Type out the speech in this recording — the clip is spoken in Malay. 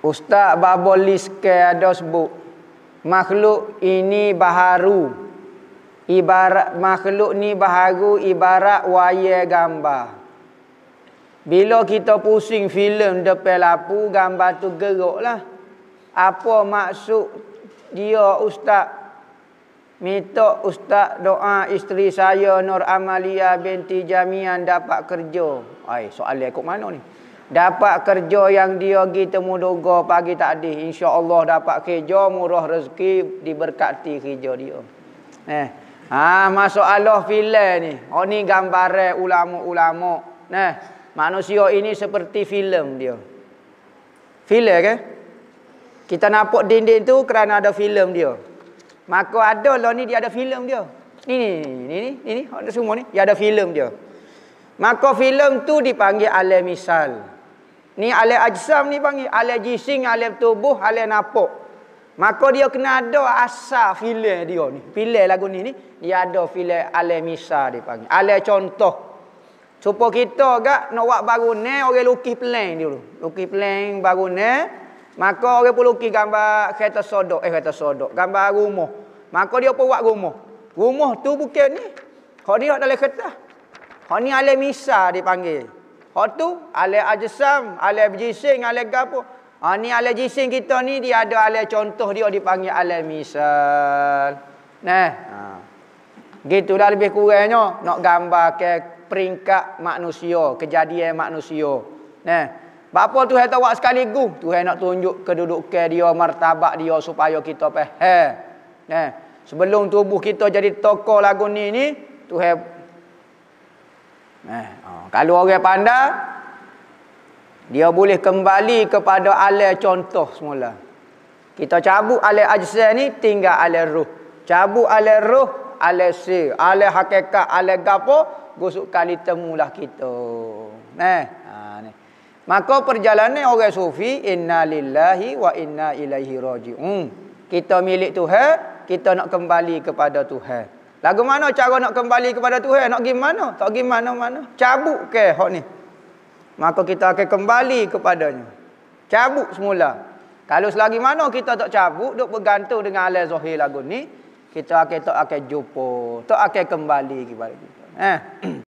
Ustaz Babolis ke ada sebut makhluk ini baharu ibarat makhluk ni baharu ibarat waya gambar bila kita pusing filem depan lapu gambar tu lah. apa maksud dia ustaz minta ustaz doa isteri saya Nur Amalia binti Jamian dapat kerja Ay, soalnya ikut mana ni Dapat kerja yang dia pergi temu duga pagi tadi. InsyaAllah dapat kerja murah rezeki diberkati kerja dia. Eh. Ha, masalah filem ni. Oh ni gambaran ulama-ulama. Nah, eh, manusia ini seperti filem dia. Filem ke? Kita nampak dinding tu kerana ada filem dia. Maka ada lah ni dia ada filem dia. Ni ni ni ni ni ni ada semua ni. Dia ada filem dia. Maka filem tu dipanggil alam misal. Ni alai ajsam ni panggil alai jising, alai tubuh, alai napok. Maka dia kena ada asal file dia ni. File lagu ni ni dia ada file alai misa dia panggil. Alai contoh. Cuba kita gak nak buat bangunan orang lukis plan dulu. Lukis plan bangunan Maka orang pun lukis gambar kereta sodok. Eh kereta sodok. Gambar rumah. Maka dia pun buat rumah. Rumah tu bukan ni. Kau dia dalam kertas. Kau ni alai misa dipanggil. panggil. Hak tu alai ajsam, ala jising, ala gapo. Ha ni alai jising kita ni dia ada ala contoh dia dipanggil ala misal. Nah. Ha. Gitulah lebih kurangnya nak gambar ke peringkat manusia, kejadian manusia. Nah. Bapa Tuhan tahu sekaligus Tuhan nak tunjuk kedudukan dia, martabat dia supaya kita faham. Nah. Sebelum tubuh kita jadi tokoh lagu ni ni Tuhan Eh, oh. Kalau orang pandai, dia boleh kembali kepada alai contoh semula. Kita cabut alai ajsa ni, tinggal alai ruh. Cabut alai ruh, alai si, alai hakikat, alai gapo, gusuk kali temulah kita. Eh, ha, ni. Maka perjalanan orang sufi, inna lillahi wa inna ilaihi roji'un. Kita milik Tuhan, kita nak kembali kepada Tuhan. Lagu mana cara nak kembali kepada Tuhan? Nak pergi mana? Tak pergi mana-mana. Cabut ke hak ni? Maka kita akan kembali kepadanya. Cabut semula. Kalau selagi mana kita tak cabut, duk bergantung dengan alai zahir lagu ni, kita akan tak akan jumpa. Tak akan kembali kepada kita. Eh?